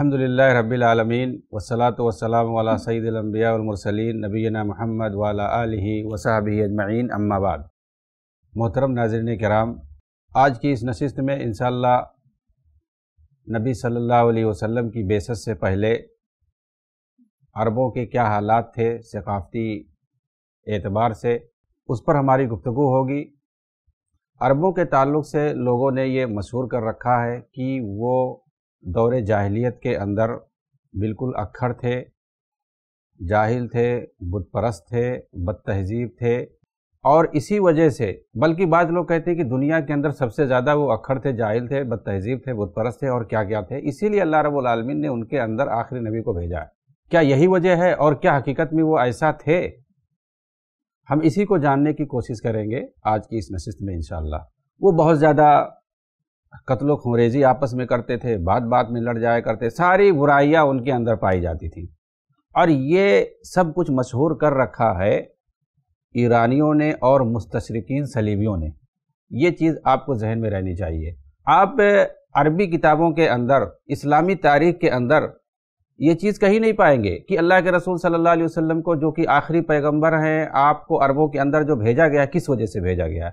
अलहमदिल्ला रबीआलमीन वसलात वसलाम वाला सईदम्बियामरसलिन नबीना महमद वाला आलि वसाबी अजमैन अम्माबाद मोहतरम नाजरन कराम आज की इस नशस्त में इन नबी सल्लल्लाहु अलैहि वसल्लम की बेसत से पहले अरबों के क्या हालात थे सकाफ़ती एतबार से उस पर हमारी गुफ्तु होगी अरबों के ताल्लुक़ से लोगों ने ये मशहूर कर रखा है कि वो दौर जाहलीत के अंदर बिल्कुल अक्खर थे जाहिल थे बुतपरस्त थे बद तहजीब थे और इसी वजह से बल्कि बाद लोग कहते हैं कि दुनिया के अंदर सबसे ज़्यादा वो अखड़ थे जाहिल थे बद तहजीब थे बुतपरस्त थे और क्या क्या थे इसीलिए अल्लाह रबालमीन ने उनके अंदर आखिरी नबी को भेजा है क्या यही वजह है और क्या हकीकत में वो ऐसा थे हम इसी को जानने की कोशिश करेंगे आज की इस नशिस्त में इन वो बहुत ज़्यादा कत्लो अंग्रेजी आपस में करते थे बात बात में लड़ जाया करते सारी बुराइयाँ उनके अंदर पाई जाती थी और ये सब कुछ मशहूर कर रखा है ईरानियों ने और मुस्तशरकिन सलीबियों ने ये चीज़ आपको जहन में रहनी चाहिए आप अरबी किताबों के अंदर इस्लामी तारीख के अंदर ये चीज़ कहीं नहीं पाएंगे कि अल्लाह के रसूल सल्लल्लाहु अलैहि वसल्लम को जो कि आखिरी पैगंबर हैं आपको अरबों के अंदर जो भेजा गया किस वजह से भेजा गया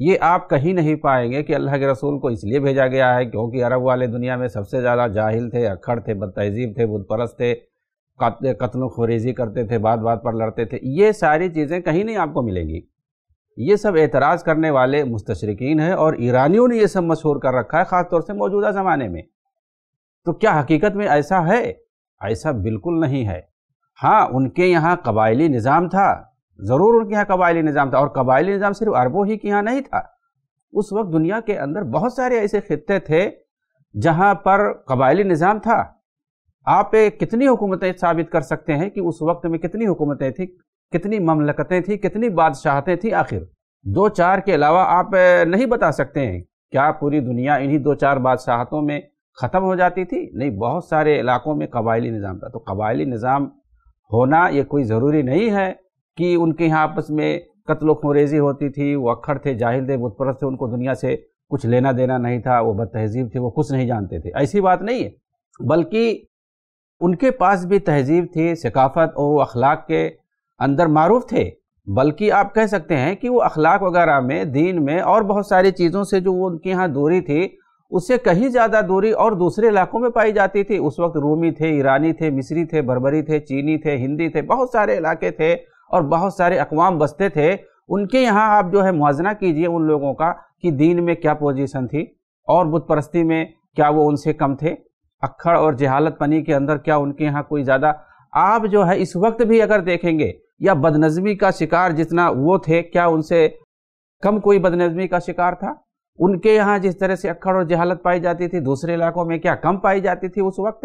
ये आप कहीं नहीं पाएंगे कि अल्लाह के रसूल को इसलिए भेजा गया है क्योंकि अरब वाले दुनिया में सबसे ज़्यादा जाहिल थे अखड़ थे बद तहज़ीब थे बुतपरस थे कत्ल खरीजी करते थे बात बात पर लड़ते थे ये सारी चीज़ें कहीं नहीं आपको मिलेंगी ये सब एतराज़ करने वाले मुस्तशरकिन हैं और ईरानियों ने यह सब मशहूर कर रखा है ख़ासतौर से मौजूदा ज़माने में तो क्या हकीकत में ऐसा है ऐसा बिल्कुल नहीं है हाँ उनके यहाँ कबायली निज़ाम था ज़रूर उनके यहाँ कबायली निज़ाम था और कबायली निज़ाम सिर्फ अरबों ही के यहाँ नहीं था उस वक्त दुनिया के अंदर बहुत सारे ऐसे खत्े थे जहाँ पर कबायली निज़ाम था आप कितनी हुकूमतें साबित कर सकते हैं कि उस वक्त में कितनी हुकूमतें थी कितनी ममलकतें थी कितनी बादशाहतें थी आखिर दो चार के अलावा आप नहीं बता सकते हैं क्या पूरी दुनिया इन्हीं दो चार बादशाहतों में ख़त्म हो जाती थी नहीं बहुत सारे इलाकों में कबायली निज़ाम था तो कबायली निज़ाम होना ये कोई ज़रूरी नहीं है कि उनके यहाँ आपस में कत्लो खोरेजी होती थी वो अक्खड़ थे जाहिल थे बुतपरस्त थे उनको दुनिया से कुछ लेना देना नहीं था वो बद तहजीब थे वो कुछ नहीं जानते थे ऐसी बात नहीं है बल्कि उनके पास भी तहजीब थी सकाफत और वो अखलाक के अंदर मारूफ थे बल्कि आप कह सकते हैं कि वो अखलाक वगैरह में दीन में और बहुत सारी चीज़ों से जो वो उनके यहाँ दूरी थी उससे कहीं ज़्यादा दूरी और दूसरे इलाकों में पाई जाती थी उस वक्त रूमी थे ईरानी थे मिस्री थे बरबरी थे चीनी थे हिंदी थे बहुत सारे इलाके थे और बहुत सारे अकवाम बसते थे उनके यहाँ आप जो है मुजना कीजिए उन लोगों का कि दीन में क्या पोजीशन थी और बुत परस्ती में क्या वो उनसे कम थे अक्खड़ और जहालत पनी के अंदर क्या उनके यहाँ कोई ज़्यादा आप जो है इस वक्त भी अगर देखेंगे या बदनज़मी का शिकार जितना वो थे क्या उनसे कम कोई बदनज़मी का शिकार था उनके यहाँ जिस तरह से अक्खड़ और जहालत पाई जाती थी दूसरे इलाकों में क्या कम पाई जाती थी उस वक्त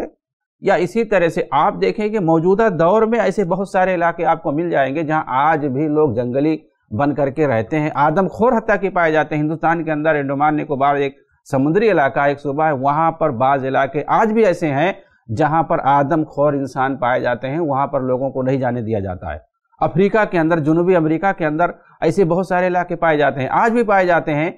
या इसी तरह से आप देखें कि मौजूदा दौर में ऐसे बहुत सारे इलाके आपको मिल जाएंगे जहां आज भी लोग जंगली बन करके रहते हैं आदमखोर हत्या के पाए जाते हैं हिंदुस्तान के अंदर अंडमान निकोबार एक समुद्री इलाका एक सूबा है वहाँ पर बाज़ इलाके आज भी ऐसे हैं जहाँ पर आदमखोर इंसान पाए जाते हैं वहाँ पर लोगों को नहीं जाने दिया जाता है अफ्रीका के अंदर जनूबी अमेरिका के अंदर ऐसे बहुत सारे इलाके पाए जाते हैं आज भी पाए जाते हैं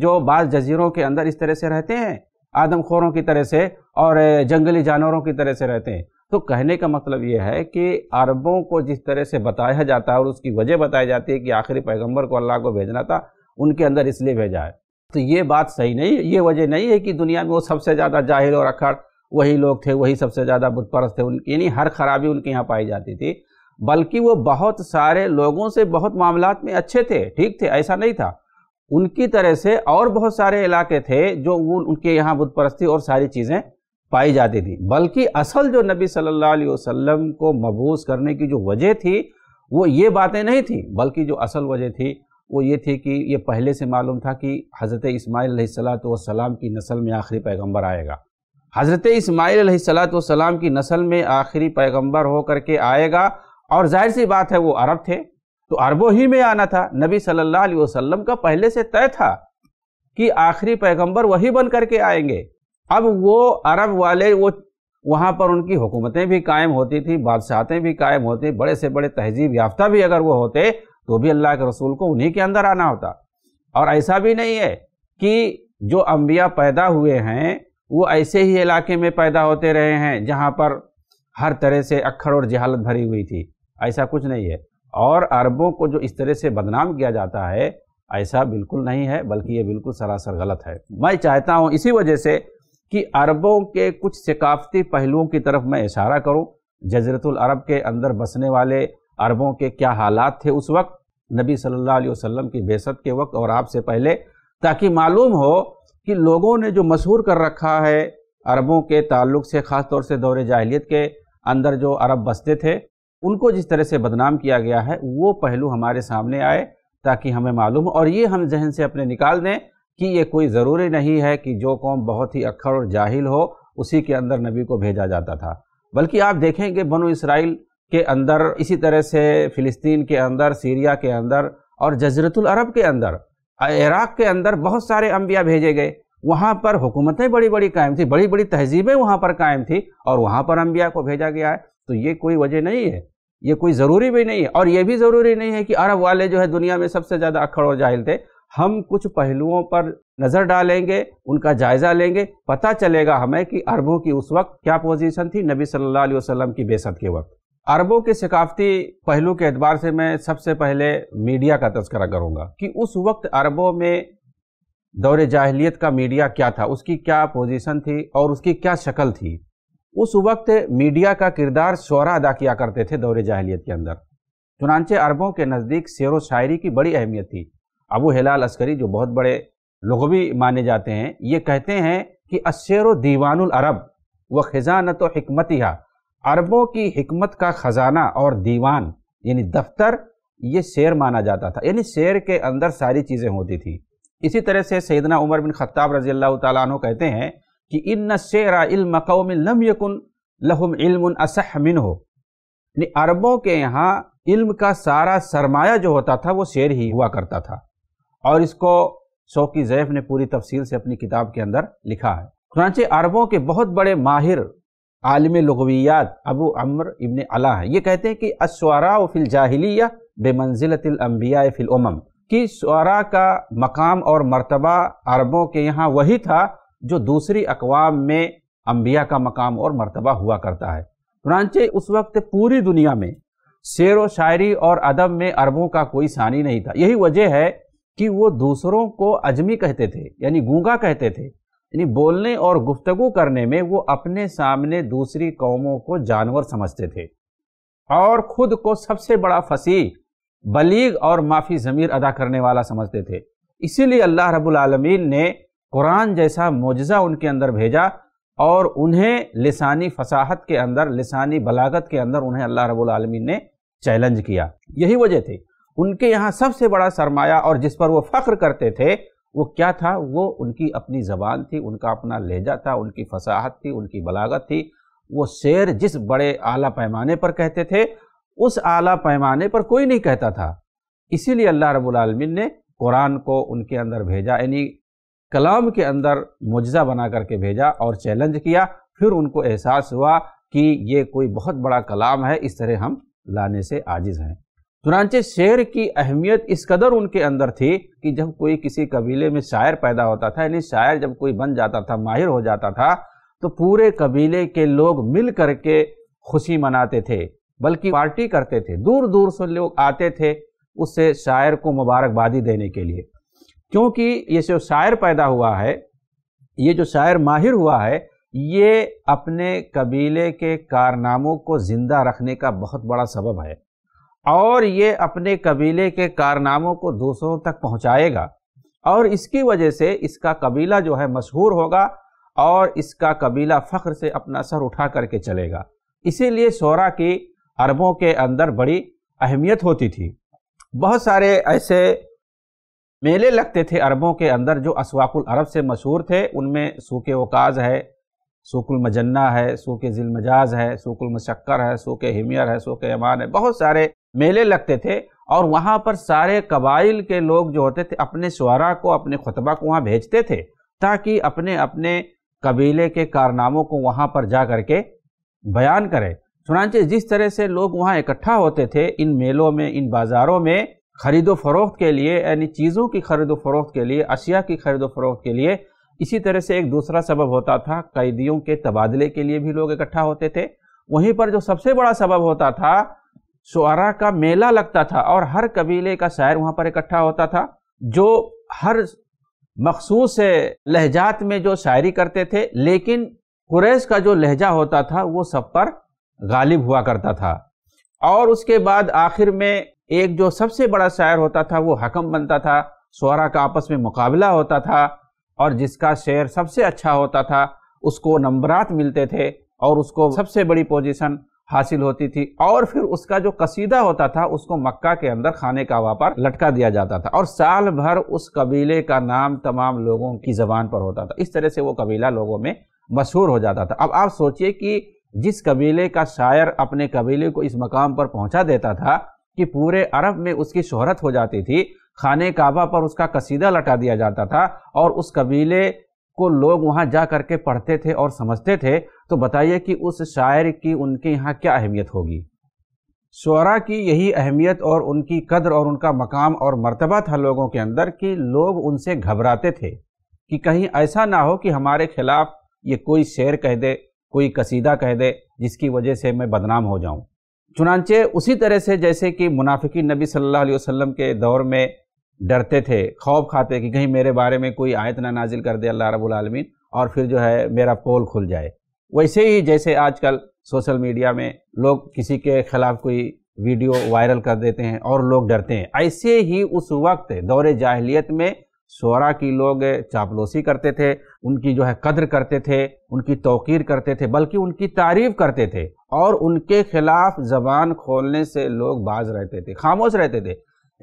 जो बाज़ जजीरों के अंदर इस तरह से रहते हैं आदमखोरों की तरह से और जंगली जानवरों की तरह से रहते हैं तो कहने का मतलब ये है कि अरबों को जिस तरह से बताया जाता है और उसकी वजह बताई जाती है कि आखिरी पैगंबर को अल्लाह को भेजना था उनके अंदर इसलिए भेजा है तो ये बात सही नहीं ये वजह नहीं है कि दुनिया में वो सबसे ज़्यादा जाहिर और अखड़ वही लोग थे वही सबसे ज़्यादा बुतपरस्त थे उनकी यानी हर खराबी उनके यहाँ पाई जाती थी बल्कि वो बहुत सारे लोगों से बहुत मामला में अच्छे थे ठीक थे ऐसा नहीं था उनकी तरह से और बहुत सारे इलाके थे जो उनके यहाँ बुतपरस्ती और सारी चीज़ें पाई जाती थी बल्कि असल जो नबी सल्लल्लाहु अलैहि वसल्लम को मबूस करने की जो वजह थी वो ये बातें नहीं थी बल्कि जो असल वजह थी वो ये थी कि ये पहले से मालूम था कि हज़रत इसमाईल सलाम की नस्ल में आखिरी पैगंबर आएगा हज़रत इसमाईल सलाम की नस्ल में आखिरी पैगंबर होकर के आएगा और जाहिर सी बात है वो अरब थे तो अरबों ही में आना था नबी सल्लल्लाहु अलैहि वसल्लम का पहले से तय था कि आखिरी पैगंबर वही बन करके आएंगे अब वो अरब वाले वो वहाँ पर उनकी हुकूमतें भी कायम होती थी बादशाहतें भी कायम होती बड़े से बड़े तहजीब याफ्ता भी अगर वो होते तो भी अल्लाह के रसूल को उन्हीं के अंदर आना होता और ऐसा भी नहीं है कि जो अम्बिया पैदा हुए हैं वो ऐसे ही इलाके में पैदा होते रहे हैं जहाँ पर हर तरह से अक्खड़ और जहालत भरी हुई थी ऐसा कुछ नहीं है और अरबों को जो इस तरह से बदनाम किया जाता है ऐसा बिल्कुल नहीं है बल्कि ये बिल्कुल सरासर गलत है मैं चाहता हूँ इसी वजह से कि अरबों के कुछ सकाफती पहलुओं की तरफ मैं इशारा करूँ जजरतुल अरब के अंदर बसने वाले अरबों के क्या हालात थे उस वक्त नबी सल्लल्लाहु अलैहि वसल्लम की बेसत के वक्त और आपसे पहले ताकि मालूम हो कि लोगों ने जो मशहूर कर रखा है अरबों के ताल्लुक से ख़ास तौर से दौरे जाहिलियत के अंदर जो अरब बसते थे उनको जिस तरह से बदनाम किया गया है वो पहलू हमारे सामने आए ताकि हमें मालूम हो और ये हम जहन से अपने निकाल दें कि ये कोई ज़रूरी नहीं है कि जो कौम बहुत ही अक्खड़ और जाहिल हो उसी के अंदर नबी को भेजा जाता था बल्कि आप देखेंगे बनो इसराइल के अंदर इसी तरह से फ़िलिस्तीन के अंदर सीरिया के अंदर और जजरतुल अरब के अंदर इराक़ के अंदर बहुत सारे अम्बिया भेजे गए वहाँ पर हुकूमतें बड़ी बड़ी कायम थी बड़ी बड़ी तहजीबें वहाँ पर कायम थी और वहाँ पर अम्बिया को भेजा गया है तो ये कोई वजह नहीं है ये कोई ज़रूरी भी नहीं है और ये भी ज़रूरी नहीं है कि अरब वाले जो है दुनिया में सबसे ज़्यादा अखड़ और जाहिल थे हम कुछ पहलुओं पर नज़र डालेंगे उनका जायज़ा लेंगे पता चलेगा हमें कि अरबों की उस वक्त क्या पोजीशन थी नबी सल्लल्लाहु अलैहि वसल्लम की बेसत के वक्त अरबों के सकाफती पहलू के अतबार से मैं सबसे पहले मीडिया का तस्करा करूँगा कि उस वक्त अरबों में दौर जाहलीत का मीडिया क्या था उसकी क्या पोजीशन थी और उसकी क्या शक्ल थी उस वक्त मीडिया का किरदार शोरा अदा किया करते थे दौर जाहलीत के अंदर चुनानचे अरबों के नज़दीक शेर व शायरी की बड़ी अहमियत थी अबू हिलाल अस्करी जो बहुत बड़े लगवी माने जाते हैं ये कहते हैं कि अशर दीवानुल अरब व खजानत या अरबों की हमत का ख़जाना और दीवान यानी दफ्तर ये शेर माना जाता था यानी शेर के अंदर सारी चीज़ें होती थी इसी तरह से सैदना उमर बिन खत्ताब रजी अल्लाह तु कहते हैं कि इन शेरा इलमकौम लम यकुन लहम इल्म असह मिन हो अरबों के यहाँ इल्म का सारा सरमाया जो होता था वो शेर ही हुआ करता था और इसको शौकी जैफ ने पूरी तफसील से अपनी किताब के अंदर लिखा है चुनाचे अरबों के बहुत बड़े माहिर आलम लगवियात अबू अमर इबन अला है ये कहते हैं कि अशरा फिल जाहिलिया बेमंजिलतिलम्बिया फिलम कि शरा का मकाम और मरतबा अरबों के यहाँ वही था जो दूसरी अकवाम में अम्बिया का मकाम और मरतबा हुआ करता है चुनाचे उस वक्त पूरी दुनिया में शेर व शायरी और अदब में अरबों का कोई सानी नहीं था यही वजह है कि वो दूसरों को अजमी कहते थे यानी गूंगा कहते थे यानी बोलने और गुफ्तगु करने में वो अपने सामने दूसरी कौमों को जानवर समझते थे और ख़ुद को सबसे बड़ा फसी बलीग और माफ़ी ज़मीर अदा करने वाला समझते थे इसीलिए अल्लाह रब्बुल आलमीन ने कुरान जैसा मुजज़ा उनके अंदर भेजा और उन्हें लसानी फसाहत के अंदर लसानी बलागत के अंदर उन्हें अल्लाह रब्बुल आलमीन ने चैलेंज किया यही वजह थी उनके यहाँ सबसे बड़ा सरमाया और जिस पर वो फ़ख्र करते थे वो क्या था वो उनकी अपनी ज़बान थी उनका अपना लहजा था उनकी फसाहत थी उनकी बलागत थी वो शेर जिस बड़े आला पैमाने पर कहते थे उस आला पैमाने पर कोई नहीं कहता था इसीलिए अल्लाह रबालमीन ने कुरान को उनके अंदर भेजा यानी कलाम के अंदर मुजज़ा बना करके भेजा और चैलेंज किया फिर उनको एहसास हुआ कि ये कोई बहुत बड़ा कलाम है इस तरह हम लाने से आजिज़ हैं चुनाचे शेर की अहमियत इस कदर उनके अंदर थी कि जब कोई किसी कबीले में शायर पैदा होता था यानी शायर जब कोई बन जाता था माहिर हो जाता था तो पूरे कबीले के लोग मिल करके खुशी मनाते थे बल्कि पार्टी करते थे दूर दूर से लोग आते थे उससे शायर को मुबारकबादी देने के लिए क्योंकि ये जो शायर पैदा हुआ है ये जो शायर माहिर हुआ है ये अपने कबीले के कारनामों को ज़िंदा रखने का बहुत बड़ा सबब है और ये अपने कबीले के कारनामों को दूसरों तक पहुंचाएगा और इसकी वजह से इसका कबीला जो है मशहूर होगा और इसका कबीला फ़ख्र से अपना सर उठा करके चलेगा इसीलिए शोरा की अरबों के अंदर बड़ी अहमियत होती थी बहुत सारे ऐसे मेले लगते थे अरबों के अंदर जो असवाकुल अरब से मशहूर थे उनमें सूखे वकाज है सूकुल मजन्ना है सूख मजाज है सूकुल मशक्कर है सूख हिमियर है सूख ऐमान है बहुत सारे मेले लगते थे और वहाँ पर सारे कबाइल के लोग जो होते थे अपने शुरा को अपने खुतबा को वहाँ भेजते थे ताकि अपने अपने कबीले के कारनामों को वहाँ पर जा करके बयान करें चुनाचे जिस तरह से लोग वहाँ इकट्ठा होते थे इन मेलों में इन बाज़ारों में खरीदो फरोख्त के लिए यानी चीज़ों की खरीदो फरोख्त के लिए अशिया की खरीदो फरोख्त के लिए इसी तरह से एक दूसरा सबब होता था कैदियों के तबादले के लिए भी लोग इकट्ठा होते थे वहीं पर जो सबसे बड़ा सबब होता था शुरा का मेला लगता था और हर कबीले का शायर वहाँ पर इकट्ठा होता था जो हर मखसूस लहजात में जो शायरी करते थे लेकिन कुरैश का जो लहजा होता था वो सब पर गालिब हुआ करता था और उसके बाद आखिर में एक जो सबसे बड़ा शायर होता था वो हकम बनता था शुरा का आपस में मुकाबला होता था और जिसका शेर सबसे अच्छा होता था उसको नंबरात मिलते थे और उसको सबसे बड़ी पोजीशन हासिल होती थी और फिर उसका जो कसीदा होता था उसको मक्का के अंदर खाने का वापर लटका दिया जाता था और साल भर उस कबीले का नाम तमाम लोगों की जबान पर होता था इस तरह से वो कबीला लोगों में मशहूर हो जाता था अब आप सोचिए कि जिस कबीले का शायर अपने कबीले को इस मकाम पर पहुंचा देता था कि पूरे अरब में उसकी शोहरत हो जाती थी खाने काबा पर उसका कसीदा लटा दिया जाता था और उस कबीले को लोग वहाँ जा करके पढ़ते थे और समझते थे तो बताइए कि उस शायर की उनके यहाँ क्या अहमियत होगी शुरा की यही अहमियत और उनकी कदर और उनका मकाम और मर्तबा था लोगों के अंदर कि लोग उनसे घबराते थे कि कहीं ऐसा ना हो कि हमारे खिलाफ ये कोई शेर कह दे कोई कसीदा कह दे जिसकी वजह से मैं बदनाम हो जाऊं चुनाचे उसी तरह से जैसे कि मुनाफिकी नबी सल्लल्लाहु अलैहि वसल्लम के दौर में डरते थे खौफ खाते कि कहीं मेरे बारे में कोई आयत ना नाजिल कर दे अल्लाह रबालमीन और फिर जो है मेरा पोल खुल जाए वैसे ही जैसे आजकल सोशल मीडिया में लोग किसी के ख़िलाफ़ कोई वीडियो वायरल कर देते हैं और लोग डरते हैं ऐसे ही उस वक्त दौर जाहलीत में शोरा की लोग चापलोसी करते थे उनकी जो है कद्र करते थे उनकी तोकीर करते थे बल्कि उनकी तारीफ करते थे और उनके खिलाफ जबान खोलने से लोग बाज रहते थे खामोश रहते थे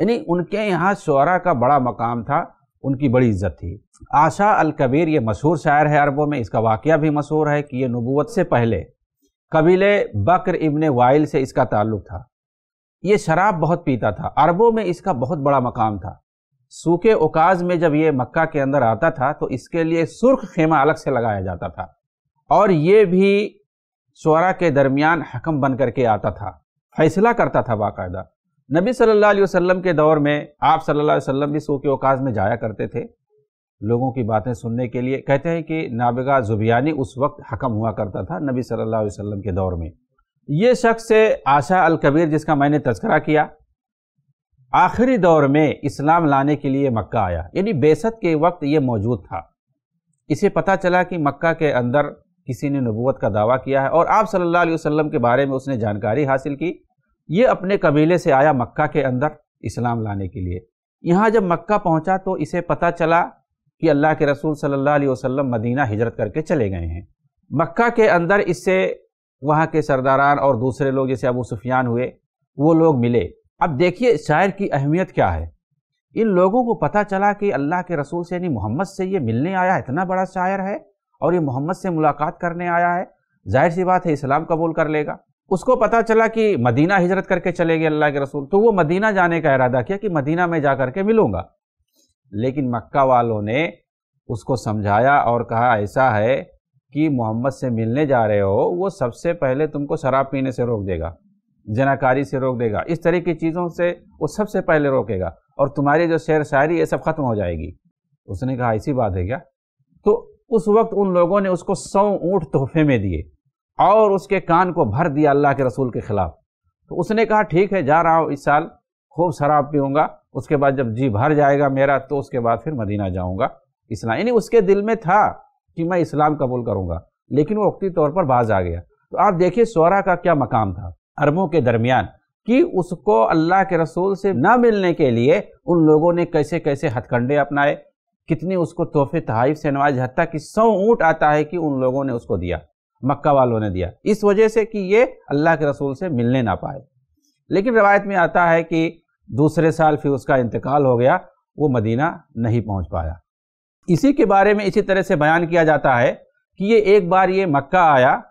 यानी उनके यहाँ शरा का बड़ा मकाम था उनकी बड़ी इज्जत थी आशा अल कबीर ये मशहूर शायर है अरबों में इसका वाक़ भी मशहूर है कि ये नबूत से पहले कबीले बकर इबन वाइल से इसका ताल्लुक था ये शराब बहुत पीता था अरबों में इसका बहुत बड़ा मकाम था सूखे ओकाज में जब ये मक्का के अंदर आता था तो इसके लिए सुर्ख खेमा अलग से लगाया जाता था और ये भी शरा के दरमियान हकम बन करके आता था फैसला करता था बाकायदा नबी सल्लल्लाहु अलैहि वसल्लम के दौर में आप सल्लल्लाहु अलैहि वसल्लम भी सो के अवकाश में जाया करते थे लोगों की बातें सुनने के लिए कहते हैं कि नाबिगा जुबियानी उस वक्त हकम हुआ करता था नबी सल्लल्लाहु अलैहि वसल्लम के दौर में ये शख्स है आशा अल कबीर जिसका मैंने तस्करा किया आखिरी दौर में इस्लाम लाने के लिए मक्का आया यानी बेसत के वक्त ये मौजूद था इसे पता चला कि मक्का के अंदर किसी ने नबूत का दावा किया है और आप सल्लल्लाहु अलैहि वसल्लम के बारे में उसने जानकारी हासिल की ये अपने कबीले से आया मक्का के अंदर इस्लाम लाने के लिए यहाँ जब मक्का पहुँचा तो इसे पता चला कि अल्लाह के रसूल सल्लल्लाहु अलैहि वसल्लम मदीना हिजरत करके चले गए हैं मक्का के अंदर इससे वहाँ के सरदारान और दूसरे लोग जैसे अबू सुफियान हुए वो लोग मिले अब देखिए शायर की अहमियत क्या है इन लोगों को पता चला कि अल्लाह के रसूल से यानी मोहम्मद से ये मिलने आया इतना बड़ा शायर है और ये मोहम्मद से मुलाकात करने आया है जाहिर सी बात है इस्लाम कबूल कर लेगा उसको पता चला कि मदीना हिजरत करके चले गए अल्लाह के रसूल तो वो मदीना जाने का इरादा किया कि मदीना में जा करके मिलूंगा लेकिन मक्का वालों ने उसको समझाया और कहा ऐसा है कि मोहम्मद से मिलने जा रहे हो वो सबसे पहले तुमको शराब पीने से रोक देगा जनाकारी से रोक देगा इस तरह की चीज़ों से वो सबसे पहले रोकेगा और तुम्हारी जो शेर शायरी ये सब ख़त्म हो जाएगी उसने कहा ऐसी बात है क्या तो उस वक्त उन लोगों ने उसको सौ ऊँट तोहफे में दिए और उसके कान को भर दिया अल्लाह के रसूल के ख़िलाफ़ तो उसने कहा ठीक है जा रहा हूँ इस साल खूब शराब पीऊँगा उसके बाद जब जी भर जाएगा मेरा तो उसके बाद फिर मदीना जाऊँगा इस्लाम यानी उसके दिल में था कि मैं इस्लाम कबूल करूँगा लेकिन वो वक्ती तौर पर बाज आ गया तो आप देखिए शोरा का क्या मकाम था अरबों के दरमियान कि उसको अल्लाह के रसूल से न मिलने के लिए उन लोगों ने कैसे कैसे हथकंडे अपनाए कितने उसको तोहफे तहाइफ से नवाज हत्या कि सौ ऊँट आता है कि उन लोगों ने उसको दिया मक्का वालों ने दिया इस वजह से कि ये अल्लाह के रसूल से मिलने ना पाए लेकिन रवायत में आता है कि दूसरे साल फिर उसका इंतकाल हो गया वो मदीना नहीं पहुंच पाया इसी के बारे में इसी तरह से बयान किया जाता है कि ये एक बार ये मक्का आया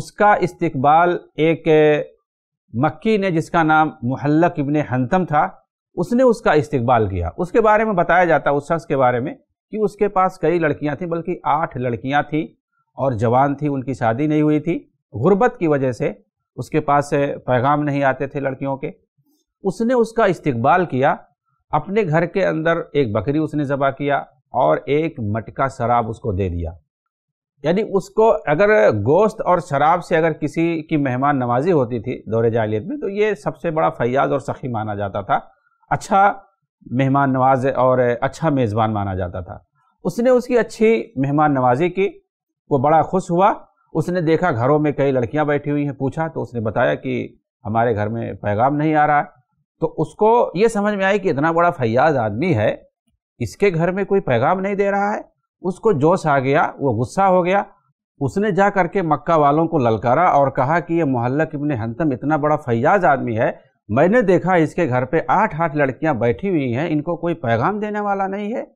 उसका इस्तबाल एक मक्की ने जिसका नाम महल्लक इबन हंतम था उसने उसका इस्तबाल किया उसके बारे में बताया जाता है उस शख्स के बारे में कि उसके पास कई लड़कियां थीं बल्कि आठ लड़कियां थीं और जवान थी उनकी शादी नहीं हुई थी गुर्बत की वजह से उसके पास पैगाम नहीं आते थे लड़कियों के उसने उसका इस्तकबाल किया अपने घर के अंदर एक बकरी उसने ज़बा किया और एक मटका शराब उसको दे दिया यानी उसको अगर गोश्त और शराब से अगर किसी की मेहमान नवाजी होती थी दौरे जालियत में तो ये सबसे बड़ा फयाज और सखी माना जाता था अच्छा मेहमान नवाज और अच्छा मेज़बान माना जाता था उसने उसकी अच्छी मेहमान नवाजी की वो बड़ा खुश हुआ उसने देखा घरों में कई लड़कियां बैठी हुई हैं पूछा तो उसने बताया कि हमारे घर में पैगाम नहीं आ रहा है तो उसको ये समझ में आई कि इतना बड़ा फयाज आदमी है इसके घर में कोई पैगाम नहीं दे रहा है उसको जोश आ गया वो गुस्सा हो गया उसने जा करके मक्का वालों को ललकारा और कहा कि ये मोहल्ला इबन हंतम इतना बड़ा फयाज आदमी है मैंने देखा इसके घर पे आठ आठ लड़कियां बैठी हुई हैं इनको कोई पैगाम देने वाला नहीं है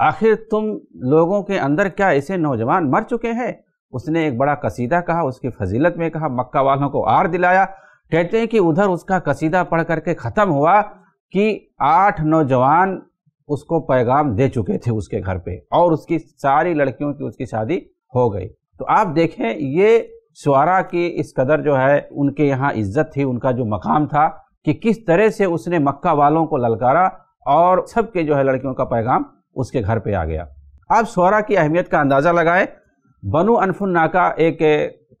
आखिर तुम लोगों के अंदर क्या ऐसे नौजवान मर चुके हैं उसने एक बड़ा कसीदा कहा उसकी फजीलत में कहा मक्का वालों को आर दिलाया कहते हैं कि उधर उसका कसीदा पढ़ करके ख़त्म हुआ कि आठ नौजवान उसको पैगाम दे चुके थे उसके घर पे और उसकी सारी लड़कियों की उसकी शादी हो गई तो आप देखें ये शुरा की इस कदर जो है उनके यहाँ इज्जत थी उनका जो मकाम था कि किस तरह से उसने मक्का वालों को ललकारा और सबके जो है लड़कियों का पैगाम उसके घर पे आ गया आप शोरा की अहमियत का अंदाज़ा लगाए बनु अनफुन्ना का एक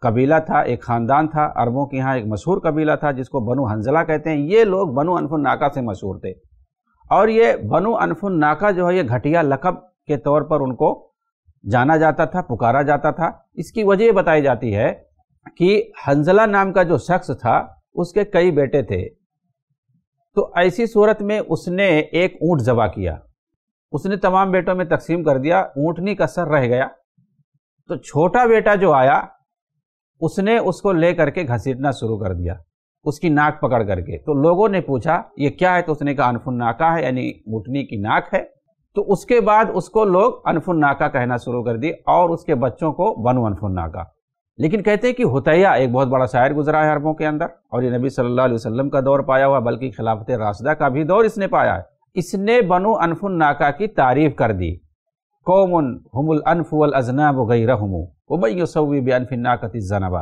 कबीला था एक ख़ानदान था अरबों के यहाँ एक मशहूर कबीला था जिसको बनु हंजला कहते हैं ये लोग बनु अनफुन्नाका नाका से मशहूर थे और ये बनु अनफुन्नाका नाका जो है ये घटिया लकब के तौर पर उनको जाना जाता था पुकारा जाता था इसकी वजह बताई जाती है कि हंजला नाम का जो शख्स था उसके कई बेटे थे तो ऐसी सूरत में उसने एक ऊँट जबा किया उसने तमाम बेटों में तकसीम कर दिया ऊँटनी का सर रह गया तो छोटा बेटा जो आया उसने उसको ले करके घसीटना शुरू कर दिया उसकी नाक पकड़ करके तो लोगों ने पूछा ये क्या है तो उसने कहा अनफुन नाका है यानी ऊँटनी की नाक है तो उसके बाद उसको लोग अनफुन नाका कहना शुरू कर दिए और उसके बच्चों को बनु अनफुन नाका लेकिन कहते हैं कि हुतैया एक बहुत बड़ा शायर गुजरा है अरबों के अंदर और ये नबी सल्लल्लाहु अलैहि वसल्लम का दौर पाया हुआ बल्कि खिलाफत रासदा का भी दौर इसने पाया है इसने बनु अनफुन नाका की तारीफ कर दी कौमन हमुल अनफुल अजनाब गई गैर उमयसवी उबैसवी नाकत जनाबा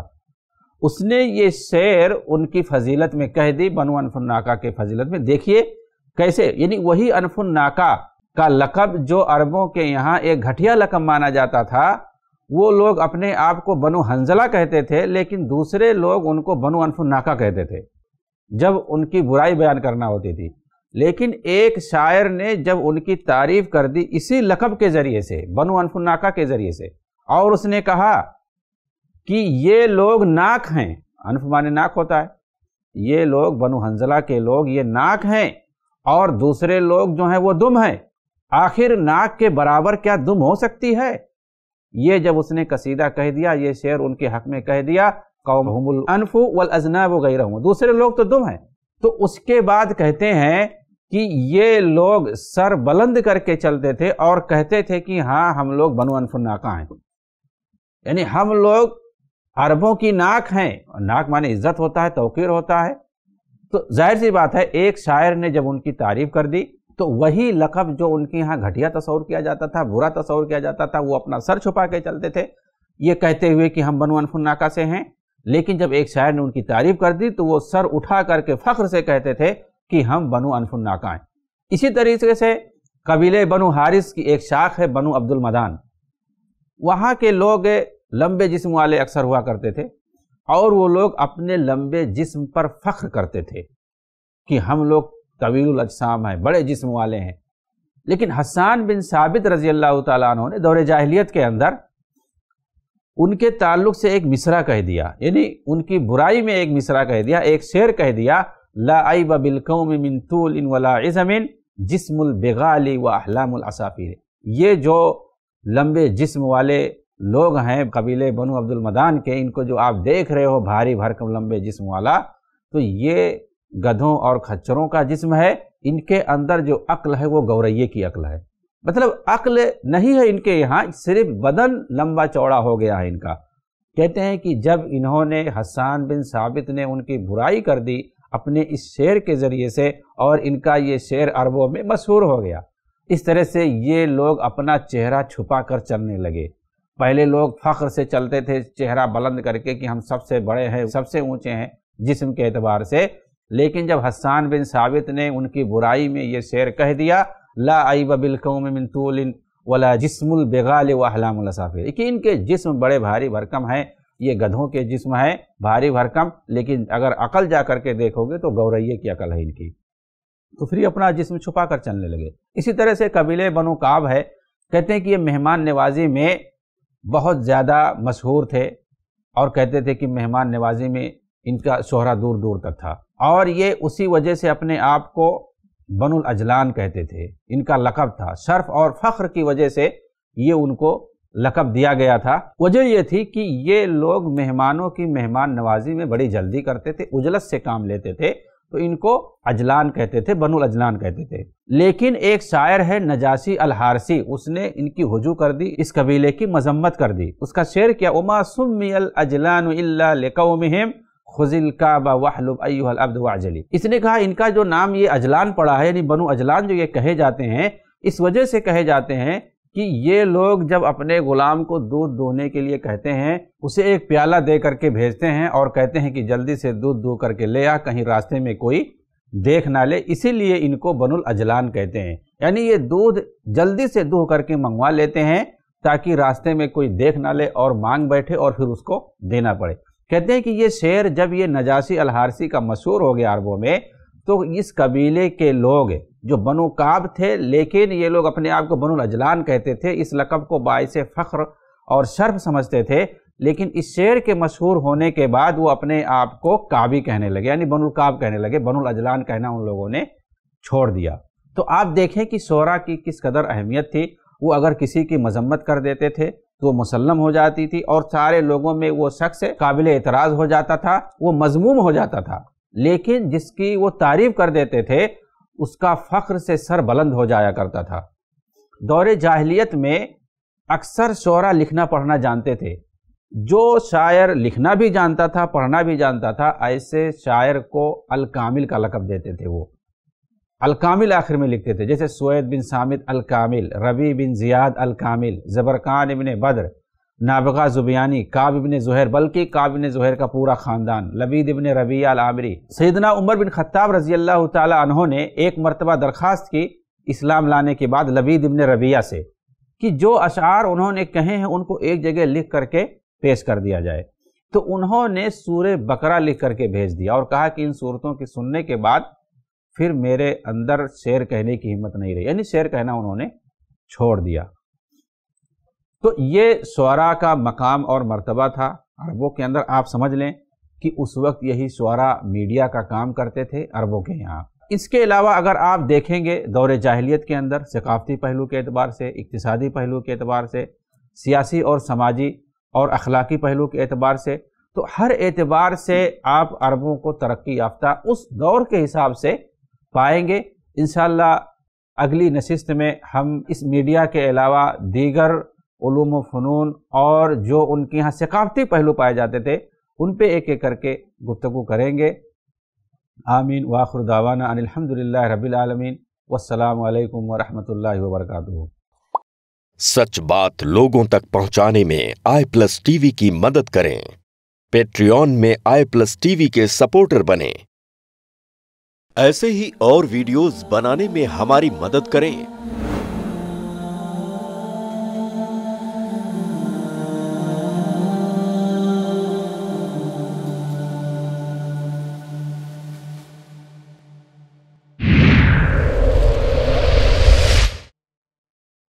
उसने ये शेर उनकी फजीलत में कह दी बनु अनफुन नाका के फजीलत में देखिए कैसे यानी वही अनफुन नाका का लकब जो अरबों के यहाँ एक घटिया लकब माना जाता था वो लोग अपने आप को बनु हंजला कहते थे लेकिन दूसरे लोग उनको बनु अनफुन नाका कहते थे जब उनकी बुराई बयान करना होती थी लेकिन एक शायर ने जब उनकी तारीफ कर दी इसी लकब के ज़रिए से बनु अनफुनाका के ज़रिए से और उसने कहा कि ये लोग नाक हैं अनफ माने नाक होता है ये लोग बनु हंजला के लोग ये नाक हैं और दूसरे लोग जो हैं वो दुम हैं आखिर नाक के बराबर क्या दुम हो सकती है ये जब उसने कसीदा कह दिया ये शेर उनके हक में कह दिया कौम हमल अनफू वल अजना वगैरह दूसरे लोग तो दुम हैं तो उसके बाद कहते हैं कि ये लोग सर बुलंद करके चलते थे और कहते थे कि हाँ हम लोग बनु नाका हैं यानी हम लोग अरबों की नाक हैं नाक माने इज्जत होता है तोकीर होता है तो जाहिर सी बात है एक शायर ने जब उनकी तारीफ कर दी तो वही लकब जो उनके यहाँ घटिया तस्वर किया जाता था बुरा तस्वर किया जाता था वो अपना सर छुपा के चलते थे ये कहते हुए कि हम बनु नाका से हैं लेकिन जब एक शायर ने उनकी तारीफ कर दी तो वो सर उठा करके फख्र से कहते थे कि हम बनु अनफुन्ना का हैं इसी तरीके से कबीले बनु हारिस की एक शाख है बनु अब्दुल मदान वहाँ के लोग लंबे जिस्म वाले अक्सर हुआ करते थे और वो लोग अपने लंबे जिस्म पर फख्र करते थे कि हम लोग तवील अजसाम हैं बड़े जिस्म वाले हैं लेकिन हसान बिन साबित रजी अल्लाह तु ने दौरे जाहलीत के अंदर उनके ताल्लुक से एक मिसरा कह दिया यानी उनकी बुराई में एक मिसरा कह दिया एक शेर कह दिया लाइब बिलकौम इन वलाज़मिन जिसमुल व अहलामसाफिर ये जो लंबे जिस्म वाले लोग हैं कबीले बनु अब्दुल मदान के इनको जो आप देख रहे हो भारी भरकम लंबे जिस्म वाला तो ये गधों और खच्चरों का जिस्म है इनके अंदर जो अक्ल है वो गौरैये की अक्ल है मतलब अक्ल नहीं है इनके यहाँ सिर्फ बदन लंबा चौड़ा हो गया है इनका कहते हैं कि जब इन्होंने हसान बिन साबित ने उनकी बुराई कर दी अपने इस शेर के ज़रिए से और इनका ये शेर अरबों में मशहूर हो गया इस तरह से ये लोग अपना चेहरा छुपा कर चलने लगे पहले लोग फ़ख्र से चलते थे चेहरा बुलंद करके कि हम सबसे बड़े हैं सबसे ऊंचे हैं जिसम के एतबार से लेकिन जब हसान बिन साबित ने उनकी बुराई में ये शेर कह दिया ला आई बिल कौम मिन वला जिसमुल बेगाल वाहलामसाफिर कि इनके जिस्म बड़े भारी भरकम हैं ये गधों के जिस्म है भारी भरकम लेकिन अगर अकल जा करके देखोगे तो गौरैये की अकल है इनकी तो फिर अपना जिसम छुपा कर चलने लगे इसी तरह से कबीले बनु काब है कहते हैं कि ये मेहमान नवाजी में बहुत ज़्यादा मशहूर थे और कहते थे कि मेहमान नवाजी में इनका शोहरा दूर दूर तक था और ये उसी वजह से अपने आप को बनुल अजलान कहते थे इनका लकब था शर्फ और फ़ख्र की वजह से ये उनको लकब दिया गया था वजह यह थी कि ये लोग मेहमानों की मेहमान नवाजी में बड़ी जल्दी करते थे उजलत से काम लेते थे तो इनको अजलान कहते थे बनुल अजलान कहते थे लेकिन एक शायर है नजासी अल हारसी उसने इनकी हजू कर दी इस कबीले की मजम्मत कर दी उसका शेर क्या उमा सुमियल अजलान खुजिल का इसने कहा इनका जो नाम ये अजलान पड़ा है यानी बनु अजलान जो ये कहे जाते हैं इस वजह से कहे जाते हैं कि ये लोग जब अपने गुलाम को दूध दोहने के लिए कहते हैं उसे एक प्याला दे करके भेजते हैं और कहते हैं कि जल्दी से दूध दो करके ले आ कहीं रास्ते में कोई देख ना ले इसीलिए इनको बनुल अजलान कहते हैं यानी ये दूध जल्दी से दूह करके मंगवा लेते हैं ताकि रास्ते में कोई देख ना ले और मांग बैठे और फिर उसको देना पड़े कहते हैं कि ये शेर जब ये नजासी अलहारसी का मशहूर हो गया अरबों में तो इस कबीले के लोग जो बनो काब थे लेकिन ये लोग अपने आप को बनो अजलान कहते थे इस लकब को बायस फ़ख्र और शर्फ समझते थे लेकिन इस शेर के मशहूर होने के बाद वो अपने आप को काबी कहने लगे यानी बनुल काब कहने लगे बनुल अजलान कहना उन लोगों ने छोड़ दिया तो आप देखें कि शोरा की किस कदर अहमियत थी वो अगर किसी की मजम्मत कर देते थे तो वो मुसलम हो जाती थी और सारे लोगों में वो शख्स काबिल एतराज़ हो जाता था वो मजमूम हो जाता था लेकिन जिसकी वो तारीफ कर देते थे उसका फ़ख्र से सर बुलंद हो जाया करता था दौरे जाहलीत में अक्सर शोरा लिखना पढ़ना जानते थे जो शायर लिखना भी जानता था पढ़ना भी जानता था ऐसे शायर को अलकामिल का लकब देते थे वो अलकामिल आखिर में लिखते थे जैसे सोयद बिन सामिद अलकामिल रवि बिन जियाद अलकामिल ज़बरकान इबन बद्र नाबगा जुबियानी काब इबन जहर बल्कि काब इबन जहर का पूरा ख़ानदान लबीद इबन रबिया आमरी सैदना उमर बिन खत्ताब रजी अल्लाह तहों ने एक मरतबा दरख्वास्त की इस्लाम लाने के बाद लबीद इबन रबिया से कि जो अशार उन्होंने कहे हैं उनको एक जगह लिख करके पेश कर दिया जाए तो उन्होंने सूर बकरा लिख करके भेज दिया और कहा कि इन सूरतों की सुनने के बाद फिर मेरे अंदर शेर कहने की हिम्मत नहीं रही यानी शेर कहना उन्होंने छोड़ दिया तो ये शरा का मकाम और मर्तबा था अरबों के अंदर आप समझ लें कि उस वक्त यही शरा मीडिया का काम करते थे अरबों के यहाँ इसके अलावा अगर आप देखेंगे दौर जाहलीत के अंदर सकाफ़ती पहलू के अतबार से इकतसादी पहलू के अतबार से सियासी और समाजी और अखलाकी पहलू के अतबार से तो हर एतबार से आप अरबों को तरक्की याफ्ता उस दौर के हिसाब से पाएंगे इन अगली नशस्त में हम इस मीडिया के अलावा दीगर ूम फ़नून और जो उनके यहाँ सकाफ़ती पहलू पाए जाते थे उन पर एक एक करके गुफ्तु करेंगे आमीन वाखर दावाना अनिलहमदल रबीआलमीन वालकम वरहमल वर्क सच बात लोगों तक पहुंचाने में आई प्लस टीवी की मदद करें पेट्रियन में आई प्लस टीवी के सपोर्टर बने ऐसे ही और वीडियोस बनाने में हमारी मदद करें